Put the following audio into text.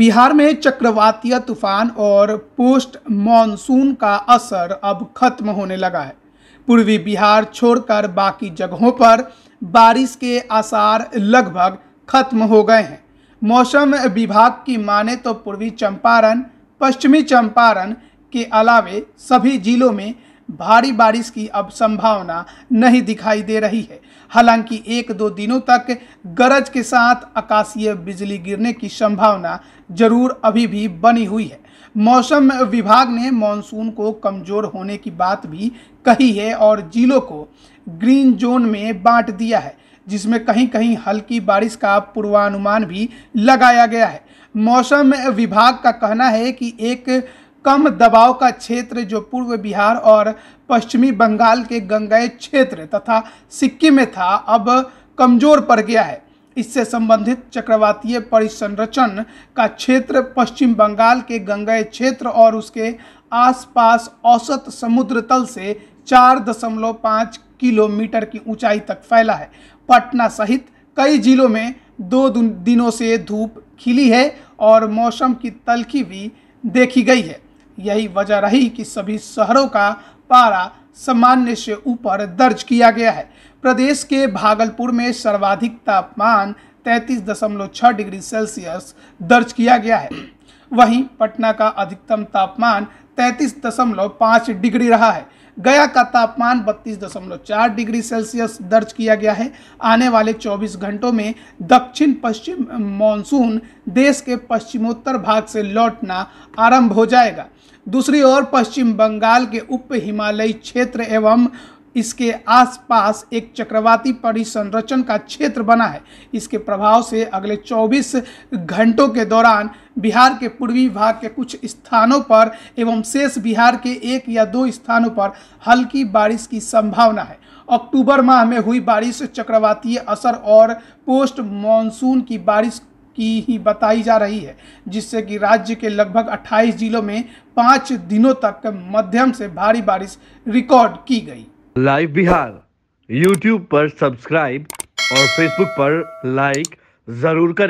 बिहार में चक्रवातीय तूफान और पोस्ट मानसून का असर अब खत्म होने लगा है पूर्वी बिहार छोड़कर बाकी जगहों पर बारिश के आसार लगभग खत्म हो गए हैं मौसम विभाग की माने तो पूर्वी चंपारण पश्चिमी चंपारण के अलावे सभी जिलों में भारी बारिश की अब संभावना नहीं दिखाई दे रही है हालांकि एक दो दिनों तक गरज के साथ आकाशीय बिजली गिरने की संभावना जरूर अभी भी बनी हुई है मौसम विभाग ने मानसून को कमजोर होने की बात भी कही है और जिलों को ग्रीन जोन में बांट दिया है जिसमें कहीं कहीं हल्की बारिश का पूर्वानुमान भी लगाया गया है मौसम विभाग का कहना है कि एक कम दबाव का क्षेत्र जो पूर्व बिहार और पश्चिमी बंगाल के गंगाई क्षेत्र तथा सिक्किम में था अब कमजोर पड़ गया है इससे संबंधित चक्रवातीय परिसंरचन का क्षेत्र पश्चिम बंगाल के गंगाई क्षेत्र और उसके आसपास औसत समुद्र तल से 4.5 किलोमीटर की ऊंचाई तक फैला है पटना सहित कई जिलों में दो दिनों से धूप खिली है और मौसम की तलखी भी देखी गई है यही वजह रही कि सभी शहरों का पारा सामान्य से ऊपर दर्ज किया गया है प्रदेश के भागलपुर में सर्वाधिक तापमान 33.6 डिग्री सेल्सियस दर्ज किया गया है वहीं पटना का अधिकतम तापमान तैंतीस दशमलव पाँच डिग्री रहा है गया का तापमान बत्तीस दशमलव चार डिग्री सेल्सियस दर्ज किया गया है आने वाले 24 घंटों में दक्षिण पश्चिम मानसून देश के पश्चिमोत्तर भाग से लौटना आरंभ हो जाएगा दूसरी ओर पश्चिम बंगाल के उप हिमालयी क्षेत्र एवं इसके आसपास एक चक्रवाती परिसंरचन का क्षेत्र बना है इसके प्रभाव से अगले 24 घंटों के दौरान बिहार के पूर्वी भाग के कुछ स्थानों पर एवं शेष बिहार के एक या दो स्थानों पर हल्की बारिश की संभावना है अक्टूबर माह में हुई बारिश चक्रवातीय असर और पोस्ट मानसून की बारिश की ही बताई जा रही है जिससे कि राज्य के लगभग 28 जिलों में पाँच दिनों तक मध्यम से भारी बारिश रिकॉर्ड की गई लाइव बिहार यूट्यूब पर सब्सक्राइब और फेसबुक पर लाइक ज़रूर करें